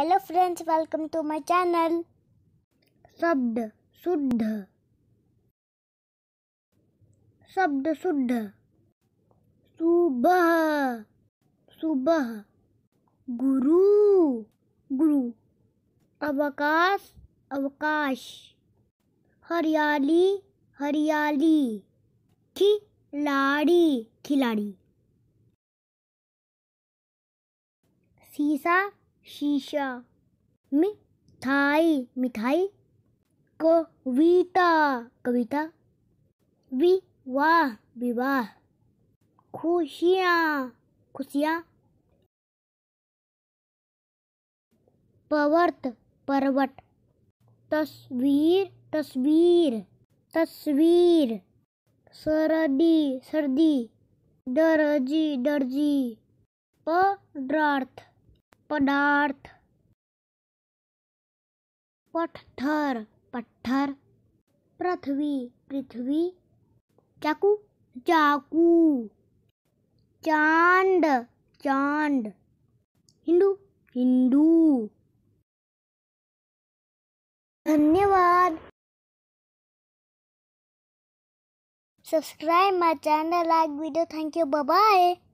hello friends welcome to my channel शब्द शुद्ध शब्द शुद्ध सुबह सुबह गुरु गुरु अवकाश अवकाश हरियाली हरियाली खिलाड़ी खिलाड़ी शीशा शीशा मिठाई मिठाई कविता कविता विवाह विवाह खुशियाँ खुशियाँ पर्वत पर्वत तस्वीर तस्वीर तस्वीर सर्दी सर्दी दर्जी दर्जी पदार्थ पदार्थ पत्थर पत्थर पृथ्वी पृथ्वी चाकू चाकू चांद चांद हिंदू हिंदू धन्यवाद subscribe my channel like video thank you bye